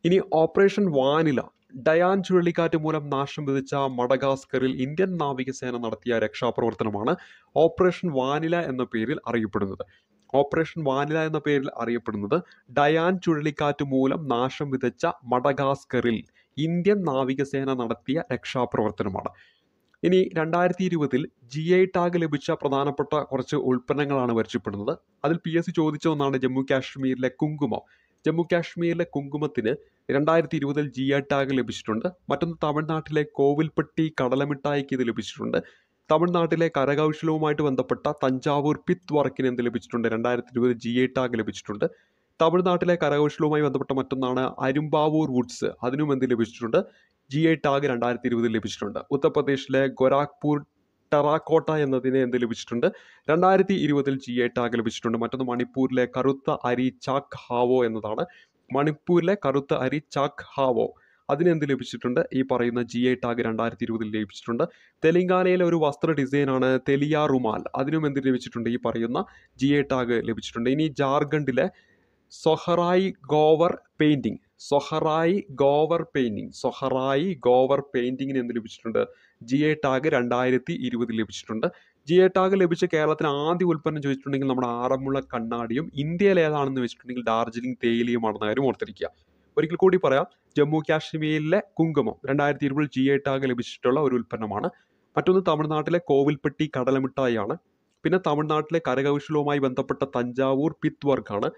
ഇനി ഓപ്പറേഷൻ വാനില ഡയാൻ ചുഴലിക്കാറ്റ് മൂലം നാശം വിധിച്ച മഡഗാസ്കറിൽ ഇന്ത്യൻ നാവികസേന നടത്തിയ രക്ഷാപ്രവർത്തനമാണ് ഓപ്പറേഷൻ വാനില എന്ന പേരിൽ അറിയപ്പെടുന്നത് ഓപ്പറേഷൻ വാനില എന്ന പേരിൽ അറിയപ്പെടുന്നത് ഡയാൻ ചുഴലിക്കാറ്റ് മൂലം നാശം വിതച്ച മഡഗാസ്കറിൽ ഇന്ത്യൻ നാവികസേന നടത്തിയ രക്ഷാപ്രവർത്തനമാണ് ഇനി രണ്ടായിരത്തി ഇരുപതിൽ ജി ഐ ടാഗ് ലഭിച്ച പ്രധാനപ്പെട്ട കുറച്ച് ഉൽപ്പന്നങ്ങളാണ് പരിചയപ്പെടുന്നത് അതിൽ പി എസ് സി ചോദിച്ച ഒന്നാണ് ജമ്മു കാശ്മീരിലെ കുങ്കുമം ജമ്മു കാശ്മീരിലെ കുങ്കുമത്തിന് രണ്ടായിരത്തി ഇരുപതിൽ ജി ഐ ടാഗ് ലഭിച്ചിട്ടുണ്ട് മറ്റൊന്ന് തമിഴ്നാട്ടിലെ കോവിൽപ്പെട്ടി കടലമിട്ടായിക്ക് ഇത് ലഭിച്ചിട്ടുണ്ട് തമിഴ്നാട്ടിലെ കരകൗശലവുമായിട്ട് ബന്ധപ്പെട്ട തഞ്ചാവൂർ പിത്ത് വർക്കിന് എന്ത് ലഭിച്ചിട്ടുണ്ട് രണ്ടായിരത്തി ഇരുപത് ജി എ ടാഗ് ലഭിച്ചിട്ടുണ്ട് തമിഴ്നാട്ടിലെ കരകൗശലവുമായി ബന്ധപ്പെട്ട മറ്റൊന്നാണ് അരുമ്പാവൂർ വുഡ്സ് അതിനും എന്ത് ലഭിച്ചിട്ടുണ്ട് ജി എ ടാഗ് രണ്ടായിരത്തി ഇരുപതിൽ ലഭിച്ചിട്ടുണ്ട് ഉത്തർപ്രദേശിലെ ഗൊരാഖ്പൂർ ടെറാക്കോട്ട എന്നതിനെ എന്ത് ലഭിച്ചിട്ടുണ്ട് രണ്ടായിരത്തി ഇരുപതിൽ ജി ഐ ടാഗ് ലഭിച്ചിട്ടുണ്ട് മറ്റൊന്ന് മണിപ്പൂരിലെ കറുത്ത അരി ചാക് ഹാവോ എന്നതാണ് മണിപ്പൂരിലെ കറുത്ത അരി ചാക് ഹാവോ അതിനെന്ത് ലഭിച്ചിട്ടുണ്ട് ഈ പറയുന്ന ജി ഐ ടാഗ് രണ്ടായിരത്തി ഇരുപതിൽ ലഭിച്ചിട്ടുണ്ട് തെലങ്കാനയിലെ ഒരു വസ്ത്ര ഡിസൈനാണ് തെലിയ റുമാൽ അതിനും എന്ത് ലഭിച്ചിട്ടുണ്ട് ഈ പറയുന്ന ജി ഐ ടാഗ് ലഭിച്ചിട്ടുണ്ട് ഇനി ജാർഖണ്ഡിലെ സൊഹറായി ഗോവർ പെയിൻറ്റിങ് സൊഹറായി ഗോവർ പെയിൻറ്റിങ് സൊഹറായി ഗോവർ പെയിൻറ്റിങ്ങിന് എന്ത് ലഭിച്ചിട്ടുണ്ട് ജി എ ടാഗ് രണ്ടായിരത്തി ഇരുപതിൽ ലഭിച്ചിട്ടുണ്ട് ജി എ ടാഗ് ലഭിച്ച കേരളത്തിന് ആദ്യ ഉൽപ്പന്നം ചോദിച്ചിട്ടുണ്ടെങ്കിൽ നമ്മുടെ ആറന്മുള കണ്ണാടിയും ഇന്ത്യയിൽ ഏതാണെന്ന് വെച്ചിട്ടുണ്ടെങ്കിൽ ഡാർജിലിംഗ് തേയിലയുമാണെന്ന കാര്യം ഓർത്തിരിക്കുക ഒരിക്കൽ കൂടി പറയാം ജമ്മു കാശ്മീരിലെ കുങ്കുമം രണ്ടായിരത്തി ഇരുപതിൽ ജി എ ടാഗ് ലഭിച്ചിട്ടുള്ള ഒരു ഉൽപ്പന്നമാണ് മറ്റൊന്ന് തമിഴ്നാട്ടിലെ കോവിൽപ്പെട്ടി കടലമിട്ടായാണ് പിന്നെ തമിഴ്നാട്ടിലെ കരകൗശലവുമായി ബന്ധപ്പെട്ട തഞ്ചാവൂർ പിത്ത് വർക്കാണ്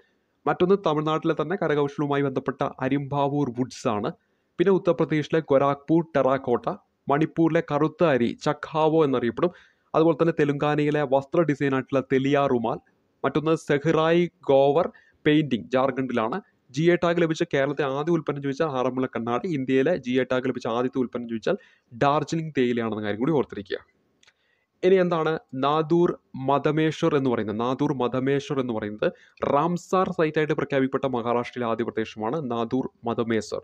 മറ്റൊന്ന് തമിഴ്നാട്ടിലെ തന്നെ കരകൗശലവുമായി ബന്ധപ്പെട്ട അരിമ്പാവൂർ വുഡ്സ് ആണ് പിന്നെ ഉത്തർപ്രദേശിലെ കൊരാക്പൂർ ടെറാക്കോട്ട മണിപ്പൂരിലെ കറുത്ത അരി ചക്കാവോ എന്നറിയപ്പെടും അതുപോലെ തന്നെ തെലുങ്കാനയിലെ വസ്ത്ര ആയിട്ടുള്ള തെലിയാ റുമാൽ മറ്റൊന്ന് സെഹ്റായി ഗോവർ പെയിന്റിംഗ് ജാർഖണ്ഡിലാണ് ജി എ ടാഗ് ലഭിച്ച കേരളത്തെ ആദ്യ ഉൽപ്പന്നം ചോദിച്ചാൽ ആറന്മുള കണ്ണാടി ഇന്ത്യയിലെ ജി എ ടാഗ് ലഭിച്ച ആദ്യത്തെ ഉൽപ്പന്നം ചോദിച്ചാൽ ഡാർജിലിംഗ് തേയിലയാണെന്ന കാര്യം കൂടി ഓർത്തിരിക്കുക ഇനി എന്താണ് നാദൂർ മതമേശ്വർ എന്ന് പറയുന്നത് നാദൂർ മതമേശ്വർ എന്ന് പറയുന്നത് റാംസാർ സൈറ്റായിട്ട് പ്രഖ്യാപിക്കപ്പെട്ട മഹാരാഷ്ട്രയിലെ ആദ്യ പ്രദേശമാണ് നാദൂർ മതമേശ്വർ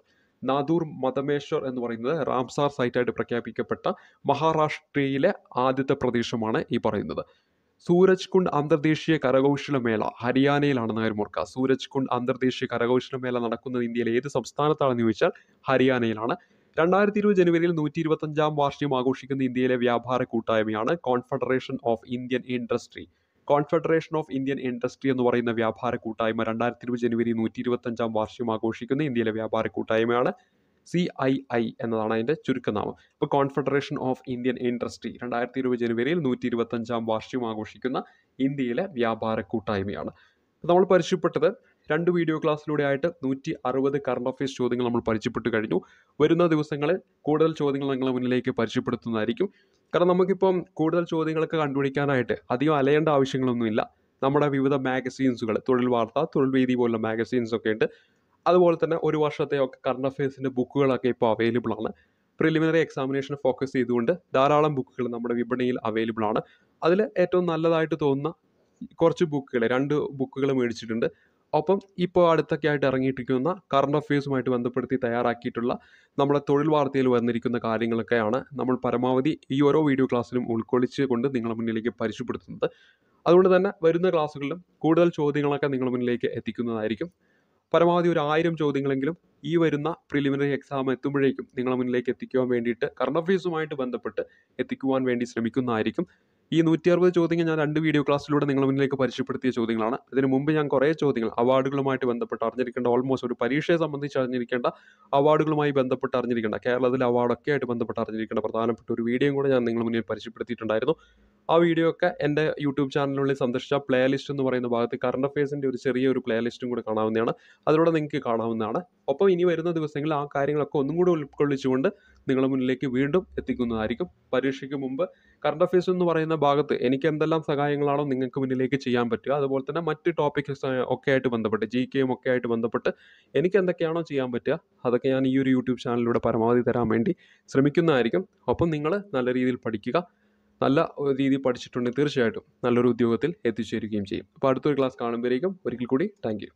നാദൂർ മതമേശ്വർ എന്ന് പറയുന്നത് റാംസാർ സൈറ്റായിട്ട് പ്രഖ്യാപിക്കപ്പെട്ട മഹാരാഷ്ട്രയിലെ ആദ്യത്തെ പ്രദേശമാണ് ഈ പറയുന്നത് സൂരജ് കുണ്ട് അന്തർദേശീയ കരകൗശല മേള ഹരിയാനയിലാണെന്ന് കാര്യം ഓർക്കുക സൂരജ് കുണ്ട് അന്തർദേശീയ കരകൗശല മേള നടക്കുന്നത് ഇന്ത്യയിലെ ഏത് സംസ്ഥാനത്താണെന്ന് ചോദിച്ചാൽ ഹരിയാനയിലാണ് രണ്ടായിരത്തി ഇരുപത് ജനുവരിയിൽ നൂറ്റി ഇരുപത്തഞ്ചാം വാർഷികം ആഘോഷിക്കുന്ന ഇന്ത്യയിലെ വ്യാപാര കൂട്ടായ്മയാണ് confederation of Indian industry confederation of Indian industry എന്ന് പറയുന്ന വ്യാപാര കൂട്ടായ്മ രണ്ടായിരത്തി ഇരുപത് ജനുവരി നൂറ്റി ഇരുപത്തഞ്ചാം വാർഷികം ആഘോഷിക്കുന്ന ഇന്ത്യയിലെ വ്യാപാര കൂട്ടായ്മയാണ് സി ഐ ഐ എന്നതാണ് അതിൻ്റെ ചുരുക്കനാമം ഇപ്പോൾ കോൺഫെഡറേഷൻ ഓഫ് ഇന്ത്യൻ ഇൻഡസ്ട്രി രണ്ടായിരത്തി ഇരുപത് ജനുവരിയിൽ നൂറ്റി ഇരുപത്തഞ്ചാം വാർഷികം ആഘോഷിക്കുന്ന ഇന്ത്യയിലെ വ്യാപാര കൂട്ടായ്മയാണ് നമ്മൾ പരിചയപ്പെട്ടത് രണ്ട് വീഡിയോ ക്ലാസ്സിലൂടെ ആയിട്ട് നൂറ്റി അറുപത് കറണ്ട് അഫയേഴ്സ് ചോദ്യങ്ങൾ നമ്മൾ പരിചയപ്പെട്ട് കഴിഞ്ഞു വരുന്ന ദിവസങ്ങളിൽ കൂടുതൽ ചോദ്യങ്ങൾ നിങ്ങളുടെ മുന്നിലേക്ക് പരിചയപ്പെടുത്തുന്നതായിരിക്കും കാരണം നമുക്കിപ്പം കൂടുതൽ ചോദ്യങ്ങളൊക്കെ കണ്ടുപിടിക്കാനായിട്ട് അധികം അലയേണ്ട ആവശ്യങ്ങളൊന്നുമില്ല നമ്മുടെ വിവിധ മാഗസീൻസുകൾ തൊഴിൽ വാർത്ത തൊഴിൽ വേദി പോലുള്ള മാഗസീൻസൊക്കെ ഉണ്ട് അതുപോലെ തന്നെ ഒരു വർഷത്തെ ഒക്കെ കറണ്ട് അഫയേഴ്സിൻ്റെ ബുക്കുകളൊക്കെ ഇപ്പോൾ അവൈലബിൾ ആണ് പ്രിലിമിനറി എക്സാമിനേഷൻ ഫോക്കസ് ചെയ്തുകൊണ്ട് ധാരാളം ബുക്കുകൾ നമ്മുടെ വിപണിയിൽ അവൈലബിൾ ആണ് അതിൽ ഏറ്റവും നല്ലതായിട്ട് തോന്നുന്ന കുറച്ച് ബുക്കുകൾ രണ്ട് ബുക്കുകൾ മേടിച്ചിട്ടുണ്ട് ഒപ്പം ഇപ്പോൾ അടുത്തൊക്കെ ആയിട്ട് ഇറങ്ങിയിട്ടിരിക്കുന്ന കറണ്ട് അഫയേഴ്സുമായിട്ട് ബന്ധപ്പെടുത്തി തയ്യാറാക്കിയിട്ടുള്ള നമ്മുടെ തൊഴിൽ വാർത്തയിൽ വന്നിരിക്കുന്ന കാര്യങ്ങളൊക്കെയാണ് നമ്മൾ പരമാവധി ഈ ഓരോ വീഡിയോ ക്ലാസ്സിലും ഉൾക്കൊള്ളിച്ച് കൊണ്ട് നിങ്ങളുടെ മുന്നിലേക്ക് പരിശുപ്പെടുത്തുന്നത് അതുകൊണ്ട് തന്നെ വരുന്ന ക്ലാസ്സുകളിലും കൂടുതൽ ചോദ്യങ്ങളൊക്കെ നിങ്ങളുടെ മുന്നിലേക്ക് എത്തിക്കുന്നതായിരിക്കും പരമാവധി ഒരു ആയിരം ചോദ്യങ്ങളെങ്കിലും ഈ വരുന്ന പ്രിലിമിനറി എക്സാം എത്തുമ്പോഴേക്കും നിങ്ങളുടെ മുന്നിലേക്ക് എത്തിക്കുവാൻ വേണ്ടിയിട്ട് കറണ്ട് അഫയേഴ്സുമായിട്ട് ബന്ധപ്പെട്ട് എത്തിക്കുവാൻ വേണ്ടി ശ്രമിക്കുന്നതായിരിക്കും ഈ നൂറ്റി അറുപത് ചോദ്യങ്ങൾ ഞാൻ രണ്ട് വീഡിയോ ക്ലാസ്സിലൂടെ നിങ്ങളുടെ മുന്നിലേക്ക് പരിചയപ്പെടുത്തിയ ചോദ്യങ്ങളാണ് ഇതിന് മുമ്പ് ഞാൻ കുറേ ചോദ്യങ്ങൾ അവാർഡുകളുമായിട്ട് ബന്ധപ്പെട്ട് അറിഞ്ഞിരിക്കേണ്ട ഓൾമോസ്റ്റ് ഒരു പരീക്ഷയെ സംബന്ധിച്ച് അറിഞ്ഞിരിക്കേണ്ട അവാർഡുകളുമായി ബന്ധപ്പെട്ട് അറിഞ്ഞിരിക്കേണ്ട കേരളത്തിലെ അവാർഡൊക്കെ ആയിട്ട് ബന്ധപ്പെട്ട് അറിഞ്ഞിരിക്കേണ്ട പ്രധാനപ്പെട്ട ഒരു വീഡിയോയും കൂടെ ഞാൻ നിങ്ങളുടെ മുന്നിൽ പരിചയപ്പെടുത്തിയിട്ടുണ്ടായിരുന്നു ആ വീഡിയോ ഒക്കെ എൻ്റെ യൂട്യൂബ് ചാനലിനുള്ളിൽ സന്ദർശിച്ച പ്ലേലിസ്റ്റ് എന്ന് പറയുന്ന ഭാഗത്ത് കറണ്ട് അഫയേഴ്സിൻ്റെ ഒരു ചെറിയൊരു പ്ലേലിസ്റ്റും കൂടെ കാണാവുന്നതാണ് അതിലൂടെ നിങ്ങൾക്ക് കാണാവുന്നതാണ് ഒപ്പം ഇനി വരുന്ന ദിവസങ്ങളിൽ ആ കാര്യങ്ങളൊക്കെ ഒന്നും കൂടെ ഉൾക്കൊള്ളിച്ചുകൊണ്ട് നിങ്ങളുടെ മുന്നിലേക്ക് വീണ്ടും എത്തിക്കുന്നതായിരിക്കും പരീക്ഷയ്ക്ക് മുമ്പ് കറണ്ട് അഫയേഴ്സ് എന്ന് പറയുന്ന ഭാഗത്ത് എനിക്ക് എന്തെല്ലാം സഹായങ്ങളാണോ നിങ്ങൾക്ക് മുന്നിലേക്ക് ചെയ്യാൻ പറ്റുക അതുപോലെ തന്നെ മറ്റ് ടോപ്പിക്സ് ഒക്കെ ആയിട്ട് ബന്ധപ്പെട്ട് ജി കെയും ഒക്കെ ആയിട്ട് ബന്ധപ്പെട്ട് എനിക്ക് എന്തൊക്കെയാണോ ചെയ്യാൻ പറ്റുക അതൊക്കെ ഞാൻ ഈ ഒരു യൂട്യൂബ് ചാനലിലൂടെ പരമാവധി തരാൻ വേണ്ടി ശ്രമിക്കുന്നതായിരിക്കും ഒപ്പം നിങ്ങൾ നല്ല രീതിയിൽ പഠിക്കുക നല്ല രീതിയിൽ പഠിച്ചിട്ടുണ്ടെങ്കിൽ തീർച്ചയായിട്ടും നല്ലൊരു ഉദ്യോഗത്തിൽ എത്തിച്ചേരുകയും ചെയ്യും അപ്പോൾ അടുത്തൊരു ക്ലാസ് കാണുമ്പോഴേക്കും ഒരിക്കൽ കൂടി താങ്ക്